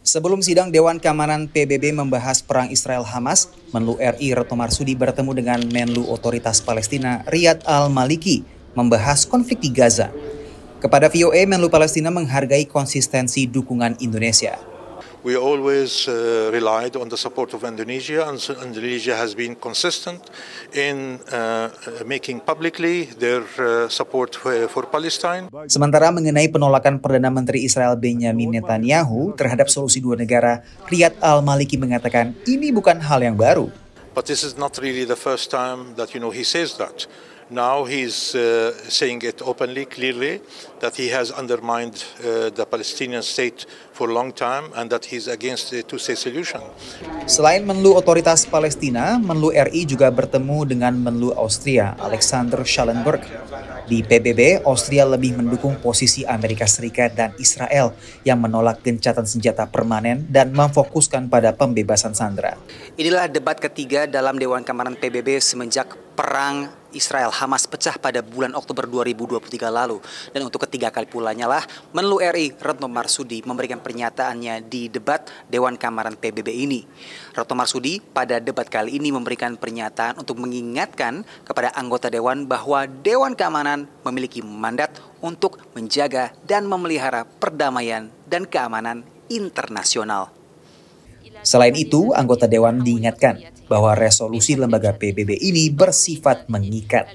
Sebelum sidang Dewan Keamanan PBB membahas perang Israel-Hamas, Menlu RI Retno Marsudi bertemu dengan Menlu Otoritas Palestina Riyad Al-Maliki membahas konflik di Gaza. Kepada VOA, e, Menlu Palestina menghargai konsistensi dukungan Indonesia. We always uh, relied on the support of Indonesia, and Indonesia has been consistent in uh, making publicly their uh, support uh, for, Palestine. Sementara mengenai penolakan Perdana Menteri Israel Benjamin Netanyahu terhadap solusi dua negara, Riyad Al-Maliki mengatakan ini bukan hal yang baru. But this is not really the first time that you know he says that. Now he's uh, saying it openly, clearly, that he has undermined uh, the Palestinian state for a long time and that he's against the two-state solution. Selain Menlu Otoritas Palestina, Menlu RI juga bertemu dengan Menlu Austria, Alexander Schallenberg. Di PBB, Austria lebih mendukung posisi Amerika Serikat dan Israel yang menolak gencatan senjata permanen dan memfokuskan pada pembebasan sandera. Inilah debat ketiga dalam Dewan Kamaran PBB semenjak perang Israel Hamas pecah pada bulan Oktober 2023 lalu. Dan untuk ketiga kali pulanya lah, Menlu RI Retno Marsudi memberikan pernyataannya di debat Dewan Kamaran PBB ini. Retno Marsudi pada debat kali ini memberikan pernyataan untuk mengingatkan kepada anggota Dewan bahwa Dewan Keamanan memiliki mandat untuk menjaga dan memelihara perdamaian dan keamanan internasional. Selain itu, anggota dewan diingatkan bahwa resolusi lembaga PBB ini bersifat mengikat.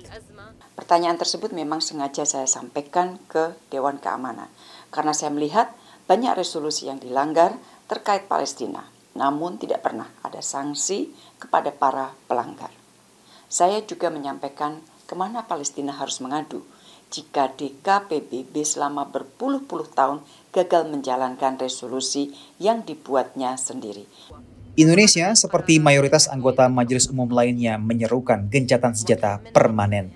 Pertanyaan tersebut memang sengaja saya sampaikan ke Dewan Keamanan karena saya melihat banyak resolusi yang dilanggar terkait Palestina, namun tidak pernah ada sanksi kepada para pelanggar. Saya juga menyampaikan kemana Palestina harus mengadu jika DKPBB selama berpuluh-puluh tahun gagal menjalankan resolusi yang dibuatnya sendiri. Indonesia, seperti mayoritas anggota majelis umum lainnya, menyerukan gencatan senjata permanen.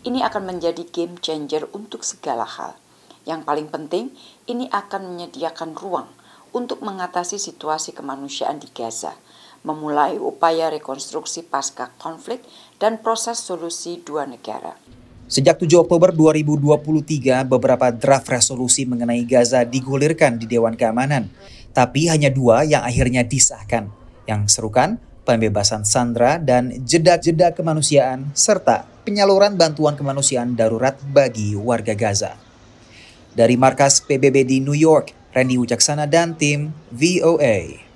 Ini akan menjadi game changer untuk segala hal. Yang paling penting, ini akan menyediakan ruang untuk mengatasi situasi kemanusiaan di Gaza, memulai upaya rekonstruksi pasca konflik dan proses solusi dua negara. Sejak 7 Oktober 2023, beberapa draft resolusi mengenai Gaza digulirkan di Dewan Keamanan, tapi hanya dua yang akhirnya disahkan yang serukan pembebasan Sandra dan jeda-jeda kemanusiaan serta penyaluran bantuan kemanusiaan darurat bagi warga Gaza. Dari markas PBB di New York, Randy Wicaksana dan tim VOA.